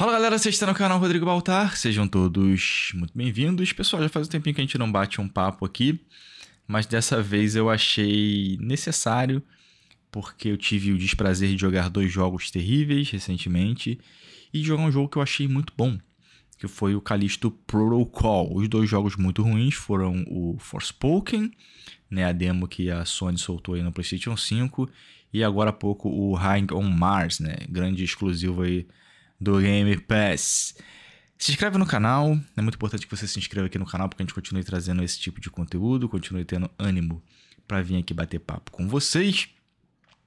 Fala galera, vocês estão no canal Rodrigo Baltar, sejam todos muito bem-vindos. Pessoal, já faz um tempinho que a gente não bate um papo aqui, mas dessa vez eu achei necessário, porque eu tive o desprazer de jogar dois jogos terríveis recentemente e de jogar um jogo que eu achei muito bom, que foi o Callisto Protocol. Os dois jogos muito ruins foram o Forspoken, né, a demo que a Sony soltou aí no PlayStation 5, e agora há pouco o Hang on Mars, né, grande exclusivo aí do Gamer Pass. Se inscreve no canal, é muito importante que você se inscreva aqui no canal porque a gente continue trazendo esse tipo de conteúdo, continue tendo ânimo para vir aqui bater papo com vocês.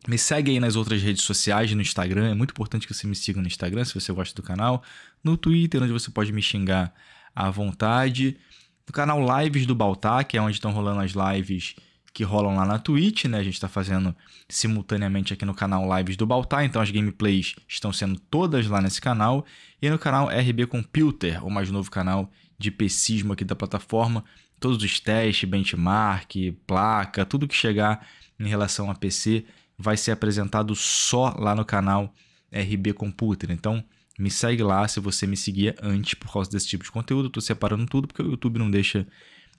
Me segue aí nas outras redes sociais, no Instagram, é muito importante que você me siga no Instagram se você gosta do canal, no Twitter, onde você pode me xingar à vontade, no canal Lives do Baltar, que é onde estão rolando as lives que rolam lá na Twitch, né? A gente está fazendo simultaneamente aqui no canal Lives do Baltar, então as gameplays estão sendo todas lá nesse canal e no canal RB Computer, o mais novo canal de PCismo aqui da plataforma, todos os testes, benchmark, placa, tudo que chegar em relação a PC vai ser apresentado só lá no canal RB Computer. Então, me segue lá se você me seguia antes por causa desse tipo de conteúdo. Eu tô separando tudo porque o YouTube não deixa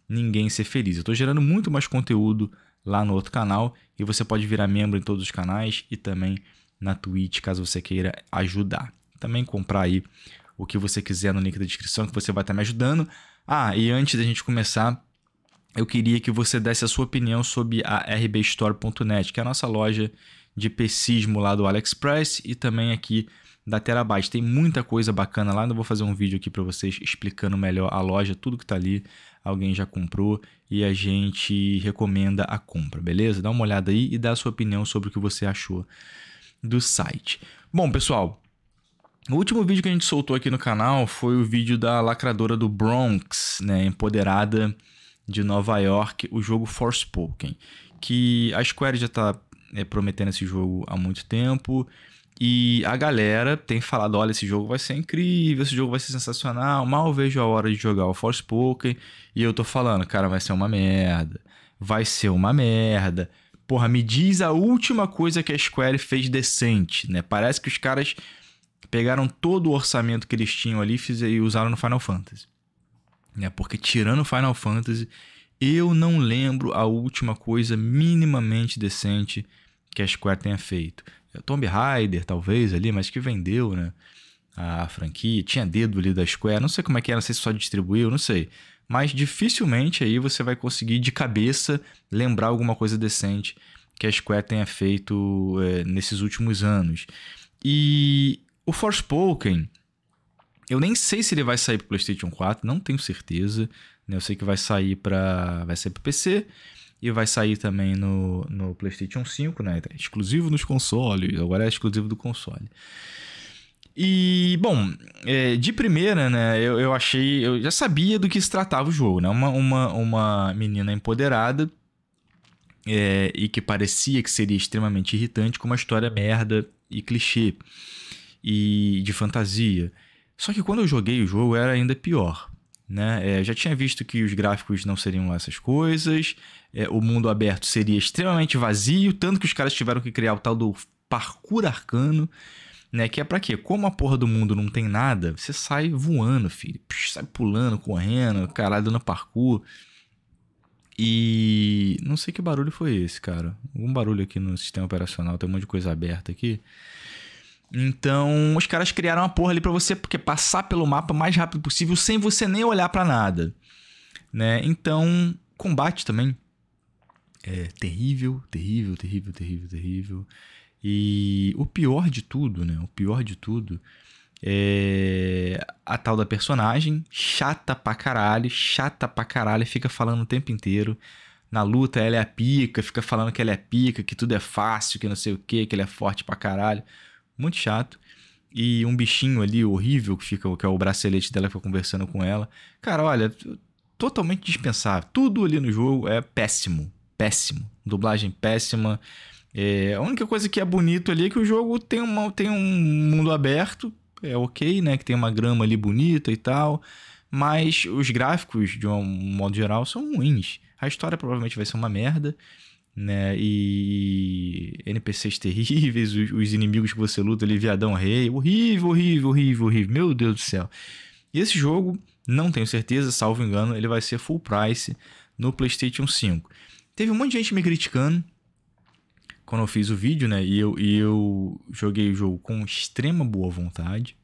ninguém ser feliz. Eu estou gerando muito mais conteúdo lá no outro canal e você pode virar membro em todos os canais e também na Twitch, caso você queira ajudar. Também comprar aí o que você quiser no link da descrição que você vai estar tá me ajudando. Ah, e antes da gente começar, eu queria que você desse a sua opinião sobre a rbstore.net, que é a nossa loja de pecismo lá do AliExpress e também aqui da Terabyte. Tem muita coisa bacana lá, eu vou fazer um vídeo aqui para vocês explicando melhor a loja, tudo que está ali, alguém já comprou e a gente recomenda a compra, beleza? Dá uma olhada aí e dá a sua opinião sobre o que você achou do site. Bom, pessoal, o último vídeo que a gente soltou aqui no canal foi o vídeo da lacradora do Bronx, né, empoderada de Nova York, o jogo Forspoken, que a Square já está é, prometendo esse jogo há muito tempo e a galera tem falado: olha, esse jogo vai ser incrível, esse jogo vai ser sensacional. Mal vejo a hora de jogar o Force Poker E eu tô falando, cara, vai ser uma merda. Vai ser uma merda. Porra, me diz a última coisa que a Square fez decente, né? Parece que os caras pegaram todo o orçamento que eles tinham ali e usaram no Final Fantasy. Né? Porque tirando o Final Fantasy, eu não lembro a última coisa minimamente decente que a Square tenha feito. É, Tomb Raider, talvez, ali, mas que vendeu, né? A franquia. Tinha dedo ali da Square. Não sei como é que era, não sei se só distribuiu, não sei. Mas dificilmente aí você vai conseguir de cabeça lembrar alguma coisa decente que a Square tenha feito é, nesses últimos anos. E o Forspoken, eu nem sei se ele vai sair para PlayStation 4, não tenho certeza. Né? Eu sei que vai sair para vai sair para PC. E vai sair também no, no PlayStation 5, né? É exclusivo nos consoles, agora é exclusivo do console. E, bom, é, de primeira, né, eu, eu achei. Eu já sabia do que se tratava o jogo, né? Uma, uma, uma menina empoderada é, e que parecia que seria extremamente irritante, com uma história merda e clichê e de fantasia. Só que quando eu joguei o jogo era ainda pior. Né? É, já tinha visto que os gráficos não seriam essas coisas, é, o mundo aberto seria extremamente vazio, tanto que os caras tiveram que criar o tal do parkour arcano, né? Que é para quê? Como a porra do mundo não tem nada, você sai voando, filho. Puxa, sai pulando, correndo, caralho, dando parkour. E não sei que barulho foi esse, cara. Algum barulho aqui no sistema operacional, tem um monte de coisa aberta aqui. Então, os caras criaram uma porra ali para você porque passar pelo mapa o mais rápido possível sem você nem olhar para nada, né? Então, combate também é terrível, terrível, terrível, terrível, terrível. E o pior de tudo, né? O pior de tudo é a tal da personagem, chata pra caralho, chata pra caralho, fica falando o tempo inteiro. Na luta ela é a pica, fica falando que ela é pica, que tudo é fácil, que não sei o que, que ele é forte pra caralho muito chato. E um bichinho ali horrível que fica, que é o bracelete dela que fica conversando com ela. Cara, olha, totalmente dispensável. Tudo ali no jogo é péssimo. Péssimo. Dublagem péssima. É, a única coisa que é bonito ali é que o jogo tem, uma, tem um mundo aberto, é ok, né? Que tem uma grama ali bonita e tal. Mas os gráficos, de um modo geral, são ruins. A história provavelmente vai ser uma merda né? E NPCs terríveis, os, os inimigos que você luta ali, viadão rei, horrível, horrível, horrível, horrível, meu Deus do céu. E esse jogo, não tenho certeza, salvo engano, ele vai ser full price no PlayStation 5. Teve um monte de gente me criticando quando eu fiz o vídeo, né? E eu, e eu joguei o jogo com extrema boa vontade.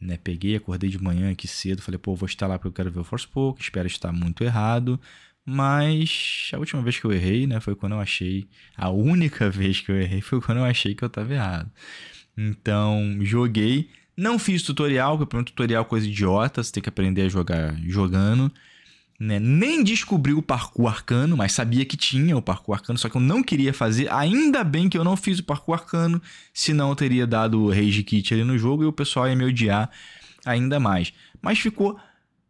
Né, peguei, acordei de manhã aqui cedo, falei, pô, vou estar lá porque eu quero ver o Forspoken, espero estar muito errado, mas a última vez que eu errei, né, foi quando eu achei. A única vez que eu errei foi quando eu achei que eu estava errado. Então, joguei. Não fiz tutorial, porque para tutorial é coisa idiota, você tem que aprender a jogar jogando. Né? Nem descobri o parkour arcano, mas sabia que tinha o parkour arcano, só que eu não queria fazer. Ainda bem que eu não fiz o parkour arcano, senão eu teria dado o Rage Kit ali no jogo e o pessoal ia me odiar ainda mais. Mas ficou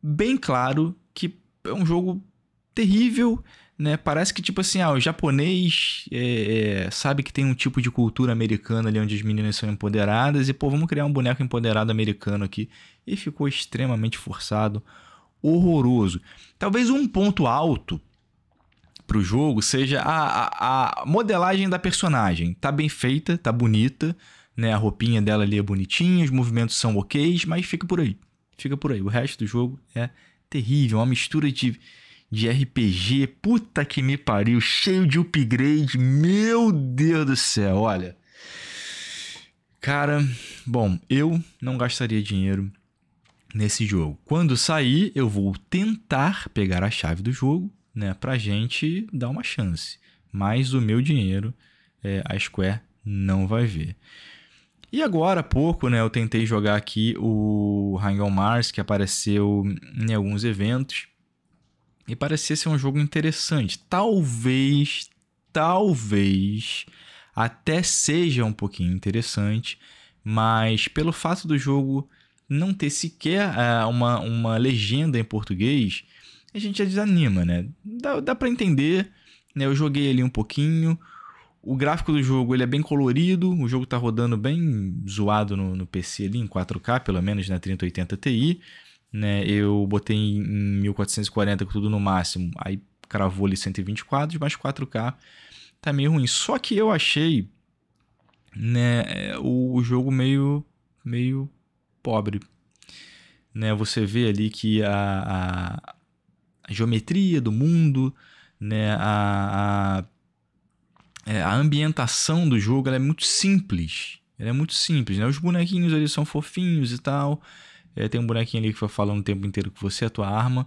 bem claro que é um jogo terrível, né? Parece que, tipo assim, ah, o japonês é, é, sabe que tem um tipo de cultura americana ali onde as meninas são empoderadas, e pô, vamos criar um boneco empoderado americano aqui. E ficou extremamente forçado, horroroso. Talvez um ponto alto pro jogo seja a, a, a modelagem da personagem. Tá bem feita, tá bonita, né? A roupinha dela ali é bonitinha, os movimentos são ok, mas fica por aí. Fica por aí. O resto do jogo é terrível, é uma mistura de de RPG, puta que me pariu, cheio de upgrade, meu Deus do céu, olha. Cara, bom, eu não gastaria dinheiro nesse jogo. Quando sair, eu vou tentar pegar a chave do jogo, né, pra gente dar uma chance. Mas o meu dinheiro, é, a Square não vai ver. E agora há pouco, né, eu tentei jogar aqui o Hang on Mars, que apareceu em alguns eventos. E parecia ser um jogo interessante. Talvez, talvez até seja um pouquinho interessante, mas pelo fato do jogo não ter sequer uh, uma, uma legenda em português, a gente já desanima, né? Dá, dá para entender, né? Eu joguei ali um pouquinho. O gráfico do jogo ele é bem colorido, o jogo tá rodando bem zoado no, no PC ali, em 4K, pelo menos na né? 3080 Ti né? Eu botei em 1440 com tudo no máximo, aí cravou ali 124 mais 4K tá meio ruim. Só que eu achei né, é, o, jogo meio, meio pobre. Né, você vê ali que a, a, a geometria do mundo, né, a, a, é, a, ambientação do jogo é muito simples. Ela é muito simples, né? Os bonequinhos ali são fofinhos e tal, é, tem um bonequinho ali que vai falando o tempo inteiro que você é a tua arma,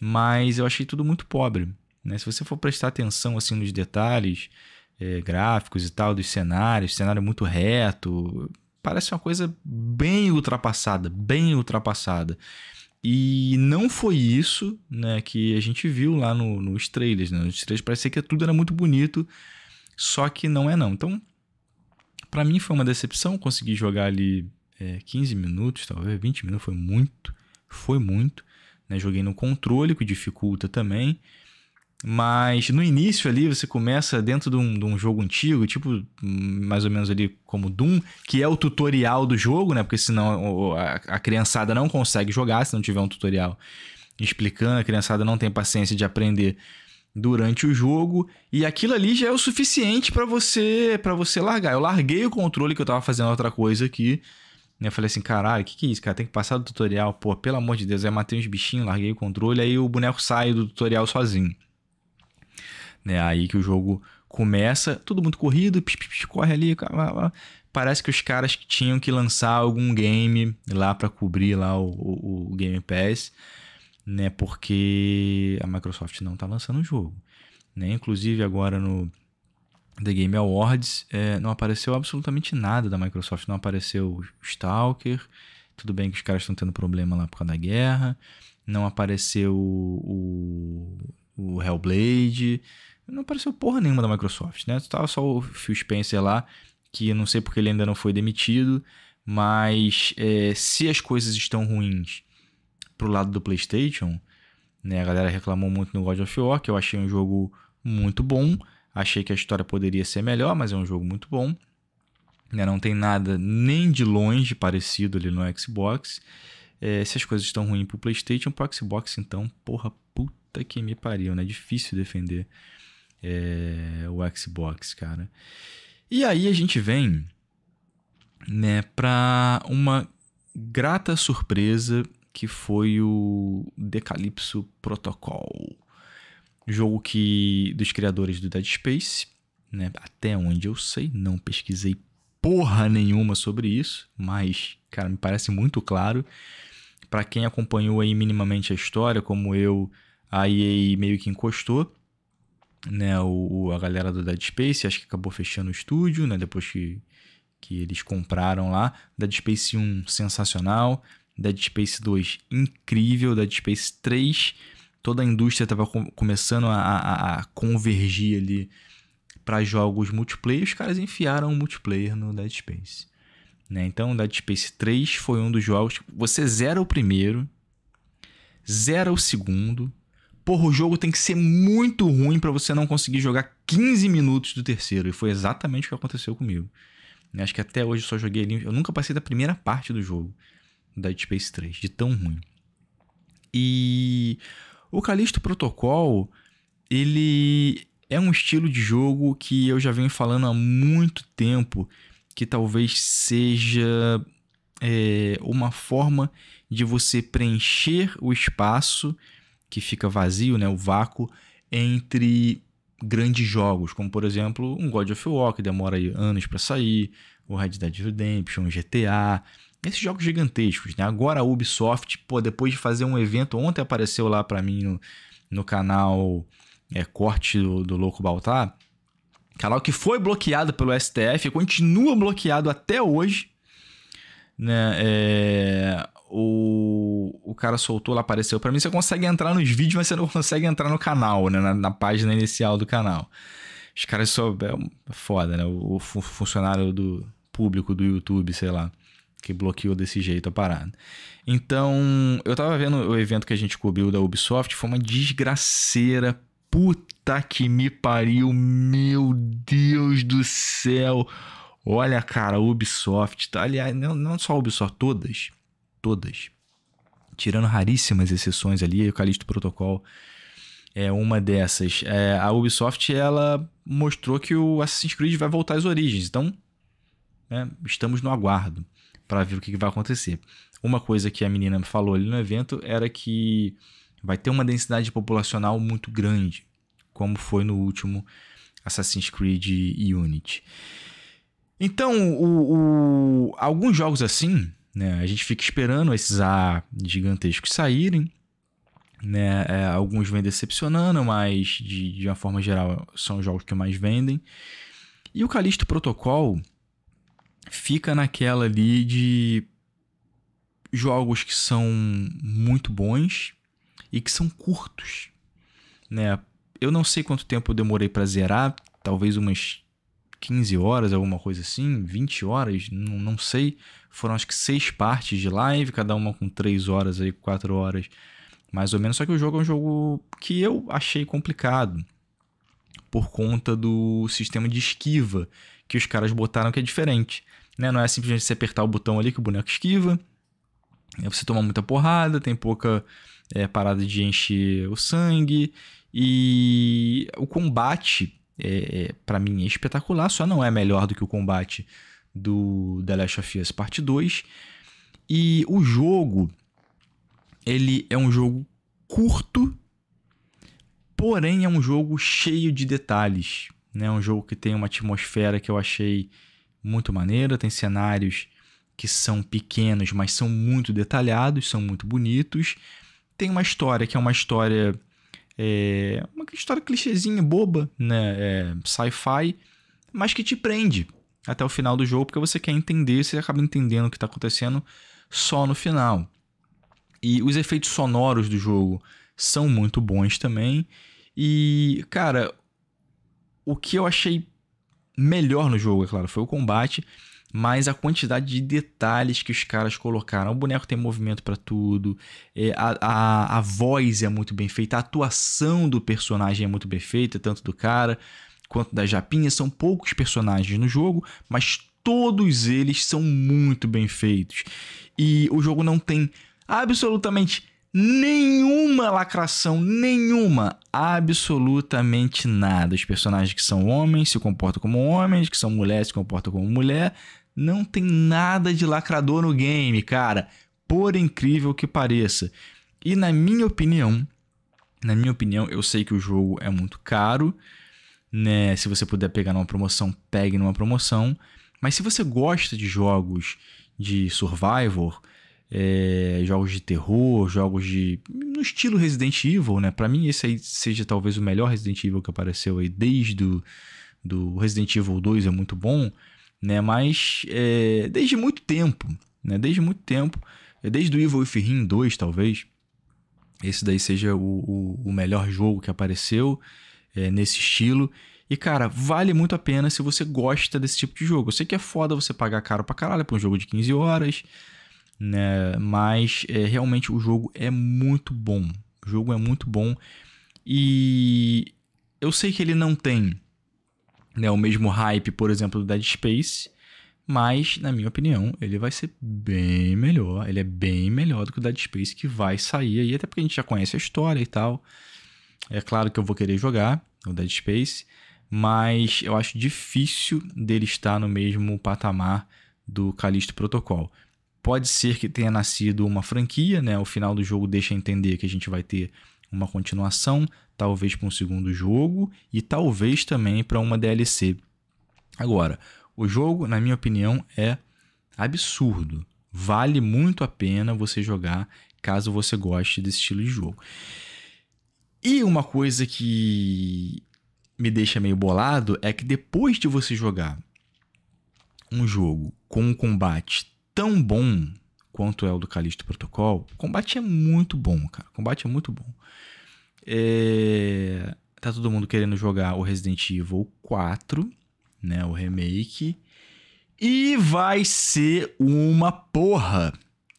mas eu achei tudo muito pobre. Né? Se você for prestar atenção assim nos detalhes é, gráficos e tal dos cenários, cenário muito reto, parece uma coisa bem ultrapassada, bem ultrapassada. E não foi isso né, que a gente viu lá no, nos trailers. Né? Nos trailers parecia que tudo era muito bonito, só que não é não. Então, para mim foi uma decepção conseguir jogar ali é, 15 minutos, talvez 20 minutos, foi muito, foi muito. Né? Joguei no controle, que dificulta também. Mas no início ali você começa dentro de um, de um, jogo antigo, tipo mais ou menos ali como Doom, que é o tutorial do jogo, né? Porque senão a, a criançada não consegue jogar se não tiver um tutorial explicando, a criançada não tem paciência de aprender durante o jogo e aquilo ali já é o suficiente para você para você largar. Eu larguei o controle que eu tava fazendo outra coisa aqui eu falei assim, caralho, o que, que é isso, cara? Tem que passar do tutorial, pô, pelo amor de Deus. Aí matei uns bichinhos, larguei o controle, aí o boneco sai do tutorial sozinho. Né? Aí que o jogo começa, tudo muito corrido, psh, psh, corre ali. Parece que os caras tinham que lançar algum game lá para cobrir lá o, o, o Game Pass, né? Porque a Microsoft não tá lançando o jogo. Né? Inclusive agora no The Game Awards, é, não apareceu absolutamente nada da Microsoft. Não apareceu Stalker, tudo bem que os caras estão tendo problema lá por causa da guerra. Não apareceu o, o, Hellblade. Não apareceu porra nenhuma da Microsoft, né? Tava só o Phil Spencer lá, que não sei porque ele ainda não foi demitido, mas é, se as coisas estão ruins pro lado do PlayStation, né? A galera reclamou muito no God of War, que eu achei um jogo muito bom, Achei que a história poderia ser melhor, mas é um jogo muito bom. Né? Não tem nada nem de longe parecido ali no Xbox. É, se as coisas estão ruins pro PlayStation, pro Xbox, então, porra, puta que me pariu, né? É difícil defender é, o Xbox, cara. E aí a gente vem né, pra uma grata surpresa que foi o Decalypso Protocol. Jogo que dos criadores do Dead Space, né? Até onde eu sei, não pesquisei porra nenhuma sobre isso, mas cara, me parece muito claro. Para quem acompanhou aí minimamente a história, como eu, a EA meio que encostou, né, o, a galera do Dead Space, acho que acabou fechando o estúdio, né, depois que, que eles compraram lá. Dead Space 1, sensacional. Dead Space 2, incrível. Dead Space 3, toda a indústria estava com, começando a, a, a, convergir ali para jogos multiplayer, os caras enfiaram o multiplayer no Dead Space. Né? Então, Dead Space 3 foi um dos jogos. Você zera o primeiro, zera o segundo. Porra, o jogo tem que ser muito ruim para você não conseguir jogar 15 minutos do terceiro. E foi exatamente o que aconteceu comigo. Né? Acho que até hoje eu só joguei ali. Eu nunca passei da primeira parte do jogo, Dead Space 3, de tão ruim. E o Calixto Protocol, ele é um estilo de jogo que eu já venho falando há muito tempo, que talvez seja é, uma forma de você preencher o espaço que fica vazio, né, o vácuo, entre grandes jogos, como por exemplo um God of War, que demora anos para sair, o Red Dead Redemption, GTA, esses jogos gigantescos, né? Agora a Ubisoft, pô, depois de fazer um evento, ontem apareceu lá para mim no, no canal é, Corte do, do Louco Baltar, canal que foi bloqueado pelo STF, continua bloqueado até hoje, né? É, o, o cara soltou lá, apareceu para mim, você consegue entrar nos vídeos, mas você não consegue entrar no canal, né? Na, na página inicial do canal. Os caras só... É, é foda, né? O, o funcionário do público do YouTube, sei lá que bloqueou desse jeito a parada. Então, eu tava vendo o evento que a gente cobriu da Ubisoft, foi uma desgraceira. Puta que me pariu, meu Deus do céu. Olha, cara, a Ubisoft, tá, aliás, não, não só a Ubisoft, todas, todas, tirando raríssimas exceções ali, o Calixto Protocol é uma dessas. É, a Ubisoft, ela mostrou que o Assassin's Creed vai voltar às origens, então, né, estamos no aguardo para ver o que, que vai acontecer. Uma coisa que a menina falou ali no evento era que vai ter uma densidade populacional muito grande, como foi no último Assassin's Creed Unity. Então, o, o, alguns jogos assim, né, a gente fica esperando esses A gigantescos saírem, né, é, alguns vêm decepcionando, mas de, de uma forma geral são os jogos que mais vendem. E o Calixto Protocol, fica naquela ali de jogos que são muito bons e que são curtos, né? Eu não sei quanto tempo eu demorei para zerar, talvez umas 15 horas, alguma coisa assim, 20 horas, não, não sei. Foram acho que seis partes de live, cada uma com 3 horas aí, 4 horas, mais ou menos. Só que o jogo é um jogo que eu achei complicado por conta do sistema de esquiva que os caras botaram que é diferente. Né? Não é simplesmente você apertar o botão ali que o boneco esquiva. Né? Você toma muita porrada, tem pouca é, parada de encher o sangue. E o combate, é, é para mim, é espetacular. Só não é melhor do que o combate do The Last of Us Parte 2. E o jogo, ele é um jogo curto Porém, é um jogo cheio de detalhes. Né? É um jogo que tem uma atmosfera que eu achei muito maneira, tem cenários que são pequenos, mas são muito detalhados, são muito bonitos. Tem uma história que é uma história. É, uma história clichêzinha, boba, né? É, sci-fi, mas que te prende até o final do jogo, porque você quer entender, você acaba entendendo o que está acontecendo só no final. E os efeitos sonoros do jogo são muito bons também. E, cara, o que eu achei melhor no jogo, é claro, foi o combate, mas a quantidade de detalhes que os caras colocaram. O boneco tem movimento para tudo, é, a, a, a voz é muito bem feita, a atuação do personagem é muito bem feita, tanto do cara quanto da Japinha. São poucos personagens no jogo, mas todos eles são muito bem feitos. E o jogo não tem absolutamente nenhuma lacração, nenhuma, absolutamente nada. Os personagens que são homens se comportam como homens, que são mulheres se comportam como mulher. Não tem nada de lacrador no game, cara. Por incrível que pareça. E na minha opinião, na minha opinião, eu sei que o jogo é muito caro, né? Se você puder pegar numa promoção, pegue numa promoção. Mas se você gosta de jogos de survival é, jogos de terror, jogos de. no estilo Resident Evil, né? Pra mim, esse aí seja talvez o melhor Resident Evil que apareceu aí desde do, do Resident Evil 2 é muito bom, né? Mas é, desde muito tempo, né? Desde muito tempo, é, desde o Evil Within 2, talvez, esse daí seja o, o, o melhor jogo que apareceu é, nesse estilo. E, cara, vale muito a pena se você gosta desse tipo de jogo. Eu sei que é foda você pagar caro pra caralho pra um jogo de 15 horas, né? Mas é, realmente o jogo é muito bom. O jogo é muito bom e eu sei que ele não tem né, o mesmo hype, por exemplo, do Dead Space, mas na minha opinião ele vai ser bem melhor. Ele é bem melhor do que o Dead Space que vai sair aí, até porque a gente já conhece a história e tal. É claro que eu vou querer jogar o Dead Space, mas eu acho difícil dele estar no mesmo patamar do Callisto Protocol. Pode ser que tenha nascido uma franquia, né? O final do jogo deixa entender que a gente vai ter uma continuação, talvez para um segundo jogo e talvez também para uma DLC. Agora, o jogo, na minha opinião, é absurdo. Vale muito a pena você jogar caso você goste desse estilo de jogo. E uma coisa que me deixa meio bolado é que depois de você jogar um jogo com um combate tão bom quanto é o do Calixto Protocol, o combate é muito bom, cara. O combate é muito bom. É... Tá todo mundo querendo jogar o Resident Evil 4, né? O remake. E vai ser uma porra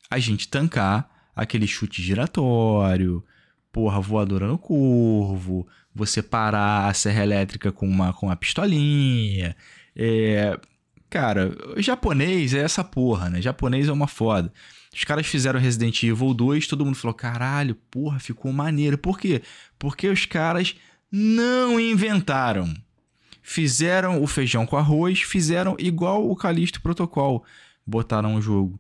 a gente tancar aquele chute giratório, porra voadora no curvo, você parar a serra elétrica com uma, com uma pistolinha. É, cara, japonês é essa porra, né? Japonês é uma foda. Os caras fizeram Resident Evil 2, todo mundo falou: caralho, porra, ficou maneiro. Por quê? Porque os caras não inventaram. Fizeram o feijão com arroz, fizeram igual o Calixto Protocol. Botaram um jogo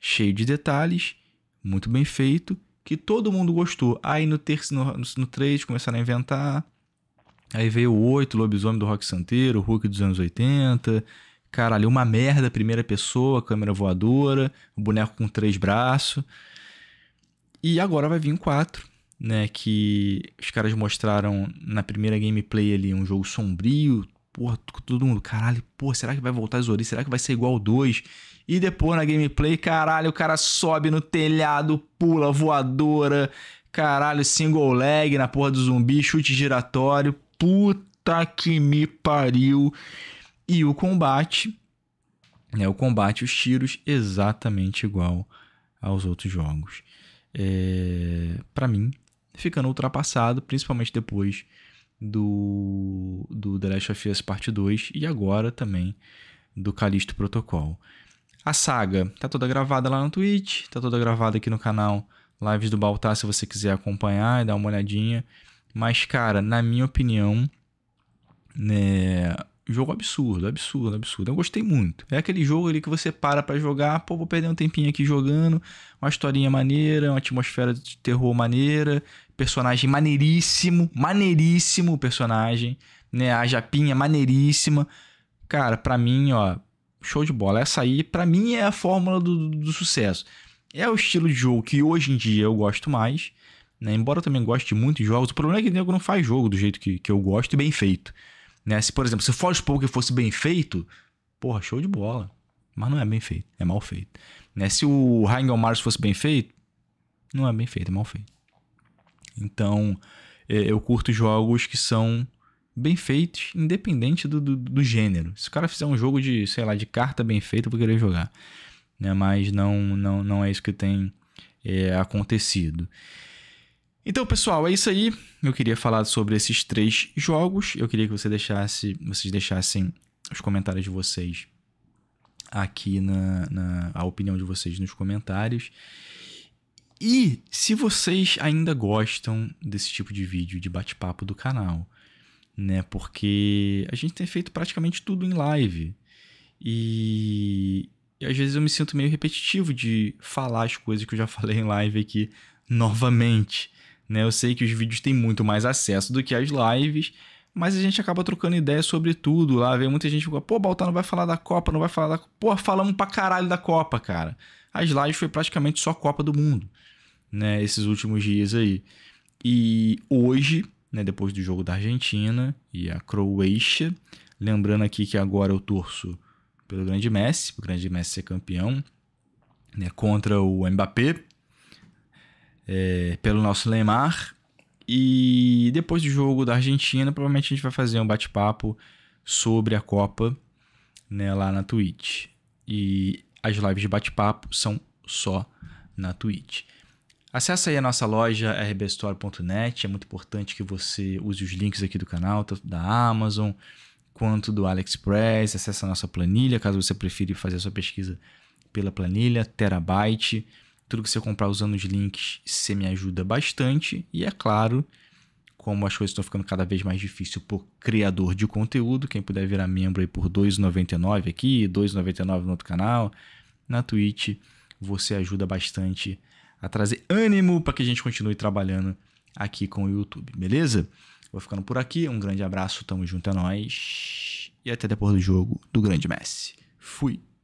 cheio de detalhes, muito bem feito, que todo mundo gostou. Aí no, terceiro no, no 3 começaram a inventar. Aí veio o 8, Lobisomem do Rock Santeiro, Hulk dos anos 80 Caralho, uma merda, primeira pessoa, câmera voadora, o um boneco com três braços. E agora vai vir um 4, né? Que os caras mostraram na primeira gameplay ali, um jogo sombrio. Porra, todo mundo, caralho, porra, será que vai voltar as origens? Será que vai ser igual o 2? E depois na gameplay, caralho, o cara sobe no telhado, pula, voadora, caralho, single leg na porra do zumbi, chute giratório. Puta que me pariu. E o combate, né, o combate, os tiros, exatamente igual aos outros jogos. É, para mim, ficando ultrapassado, principalmente depois do, do The Last of Us Parte 2 e agora também do Calixto Protocol. A saga tá toda gravada lá no Twitch, tá toda gravada aqui no canal Lives do Baltar, se você quiser acompanhar e dar uma olhadinha. Mas, cara, na minha opinião, né, jogo absurdo, absurdo, absurdo. Eu gostei muito. É aquele jogo ali que você para para jogar, pô, vou perder um tempinho aqui jogando, uma historinha maneira, uma atmosfera de terror maneira, personagem maneiríssimo, maneiríssimo personagem, né? A japinha maneiríssima. Cara, para mim, ó, show de bola. Essa aí para mim é a fórmula do, do, do sucesso. É o estilo de jogo que hoje em dia eu gosto mais. Né? Embora eu também goste muito de muitos jogos, o problema é que o nego não faz jogo do jeito que, que eu gosto e bem feito. Né? Se, por exemplo, se o Forge Poker fosse bem feito, porra, show de bola. Mas não é bem feito, é mal feito. Né? Se o Hangel Mars fosse bem feito, não é bem feito, é mal feito. Então, é, eu curto jogos que são bem feitos, independente do, do, do, gênero. Se o cara fizer um jogo de, sei lá, de carta bem feito, eu vou querer jogar. Né? Mas não, não, não é isso que tem é, acontecido. Então, pessoal, é isso aí. Eu queria falar sobre esses três jogos. Eu queria que você deixasse, vocês deixassem os comentários de vocês aqui na, na a opinião de vocês nos comentários. E se vocês ainda gostam desse tipo de vídeo de bate-papo do canal, né? Porque a gente tem feito praticamente tudo em live. E, e às vezes eu me sinto meio repetitivo de falar as coisas que eu já falei em live aqui novamente. Né? Eu sei que os vídeos têm muito mais acesso do que as lives, mas a gente acaba trocando ideias sobre tudo lá. Vê muita gente fica, pô, Baltar não vai falar da Copa, não vai falar da. Pô, falamos pra caralho da Copa, cara. As lives foi praticamente só Copa do Mundo, né? Esses últimos dias aí. E hoje, né, depois do jogo da Argentina e a Croácia, lembrando aqui que agora eu torço pelo grande Messi, o grande Messi ser campeão, né, contra o Mbappé, é, pelo nosso Neymar E depois do jogo da Argentina, provavelmente a gente vai fazer um bate-papo sobre a Copa né, lá na Twitch. E as lives de bate-papo são só na Twitch. Acesse aí a nossa loja rbstore.net, é muito importante que você use os links aqui do canal, tanto da Amazon quanto do AliExpress, acesse a nossa planilha, caso você prefira fazer a sua pesquisa pela planilha, terabyte. Tudo que você comprar usando os links, você me ajuda bastante. E é claro, como as coisas estão ficando cada vez mais difícil por criador de conteúdo, quem puder virar membro aí por R$ 2,99 aqui, R$ 2,99 no outro canal, na Twitch, você ajuda bastante a trazer ânimo para que a gente continue trabalhando aqui com o YouTube, beleza? Vou ficando por aqui, um grande abraço, tamo junto, é nóis. E até depois do jogo do grande Messi. Fui.